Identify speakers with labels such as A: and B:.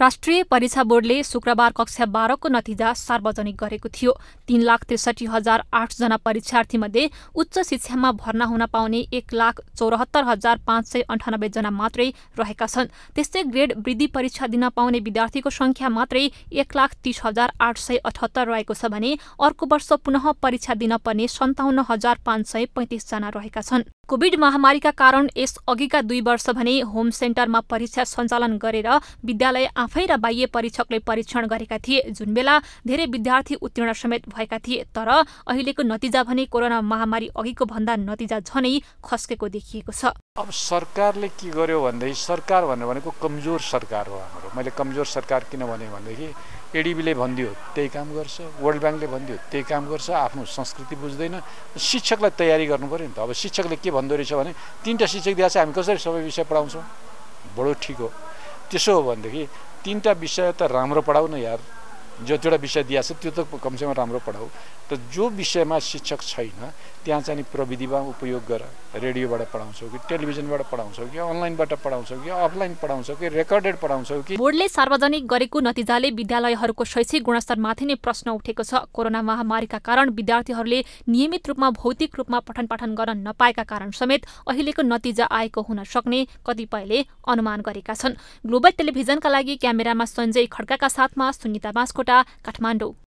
A: राष्ट्रिय परीक्षा बोर्डले शुक्रबार कक्षा बाह्रको नतिजा सार्वजनिक गरेको थियो तीन लाख त्रिसठी हजार आठजना परीक्षार्थीमध्ये उच्च शिक्षामा भर्ना हुन पाउने एक लाख चौरात्तर हजार पाँच सय अन्ठानब्बेजना मात्रै रहेका छन् त्यस्तै ग्रेड वृद्धि परीक्षा दिन पाउने विद्यार्थीको सङ्ख्या मात्रै एक लाख तीस हजार आठ सय अठहत्तर रहेको छ भने अर्को वर्ष पुनः परीक्षा दिन पर्ने सन्ताउन्न हजार पाँच सय पैँतिसजना रहेका छन् कोविड महामारीका कारण यस अघिका दुई वर्ष भने होम सेन्टरमा परीक्षा सञ्चालन गरेर विद्यालय आफै र बाह्य परीक्षकले परीक्षण गरेका थिए जुन बेला धेरै विद्यार्थी उत्तीर्ण समेत भएका थिए तर अहिलेको नतिजा भने कोरोना महामारी अघिको भन्दा नतिजा झनै खस्केको देखिएको छ
B: अब सरकारले के गर्यो भनेदेखि सरकार भनेर भनेको कमजोर सरकार हो हाम्रो मैले कमजोर सरकार किन भने भनेदेखि एडिबीले भनिदियो त्यही काम गर्छ वर्ल्ड ब्याङ्कले भनिदियो त्यही काम गर्छ आफ्नो संस्कृति बुझ्दैन शिक्षकलाई तयारी गर्नु नि त अब शिक्षकले के भन्दो रहेछ भने तिनवटा शिक्षक दिएर चाहिँ हामी कसरी सबै विषय पढाउँछौँ बडो ठिक हो त्यसो हो भनेदेखि तिनवटा विषय त राम्रो पढाउन यार जो जतिवटा विषय दिएको छ त्यो त कमसेकम राम्रो पढाऊ तर जो विषयमा शिक्षक छैन त्यहाँ चाहिँ प्रविधिमा उपयोग गर रेडियोबाट पढाउँछौ कि टेलिभिजनबाट पढाउँछौ कि अनलाइनबाट पढाउँछौ कि अफलाइन पढाउँछौ कि रेकर्डेड पढाउँछौ कि बोर्डले
A: सार्वजनिक गरेको नतिजाले विद्यालयहरूको शैक्षिक गुणस्तरमाथि नै प्रश्न उठेको छ कोरोना महामारीका कारण विद्यार्थीहरूले नियमित रूपमा भौतिक रूपमा पठन पाठन गर्न नपाएका कारण समेत अहिलेको नतिजा आएको हुन सक्ने कतिपयले अनुमान गरेका छन् ग्लोबल टेलिभिजनका लागि क्यामेरामा सञ्जय खड्काका साथमा सुनिता बाँसकोट Jakarta, Kathmandu.